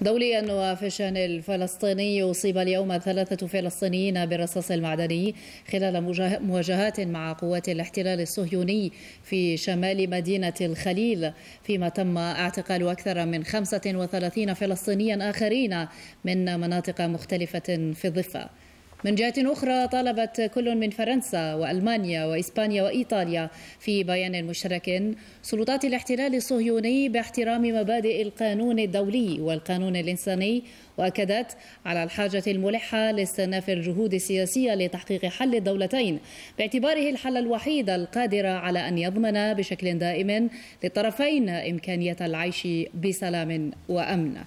دوليا وفي الشان الفلسطيني أصيب اليوم ثلاثة فلسطينيين بالرصاص المعدني خلال مواجهات مع قوات الاحتلال الصهيوني في شمال مدينة الخليل فيما تم اعتقال أكثر من 35 فلسطينيا آخرين من مناطق مختلفة في الضفة من جهة أخرى طالبت كل من فرنسا وألمانيا وإسبانيا وإيطاليا في بيان مشترك سلطات الاحتلال الصهيوني باحترام مبادئ القانون الدولي والقانون الإنساني وأكدت على الحاجة الملحة لاستئناف الجهود السياسية لتحقيق حل الدولتين باعتباره الحل الوحيد القادر على أن يضمن بشكل دائم للطرفين إمكانية العيش بسلام وأمن